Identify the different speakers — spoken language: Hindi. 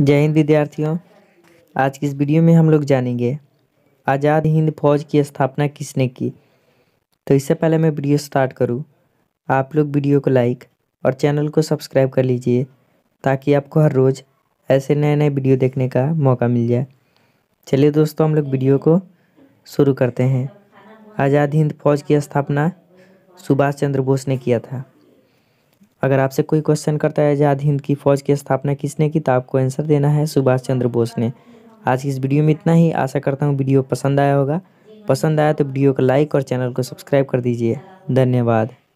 Speaker 1: जय हिंद विद्यार्थियों आज की इस वीडियो में हम लोग जानेंगे आज़ाद हिंद फौज की स्थापना किसने की तो इससे पहले मैं वीडियो स्टार्ट करूं, आप लोग वीडियो को लाइक और चैनल को सब्सक्राइब कर लीजिए ताकि आपको हर रोज़ ऐसे नए नए वीडियो देखने का मौका मिल जाए चलिए दोस्तों हम लोग वीडियो को शुरू करते हैं आज़ाद हिंद फौज की स्थापना सुभाष चंद्र बोस ने किया था अगर आपसे कोई क्वेश्चन करता है आज़ाद हिंद की फ़ौज की स्थापना किसने की तो आपको आंसर देना है सुभाष चंद्र बोस ने आज की इस वीडियो में इतना ही आशा करता हूँ वीडियो पसंद आया होगा पसंद आया तो वीडियो को लाइक और चैनल को सब्सक्राइब कर दीजिए धन्यवाद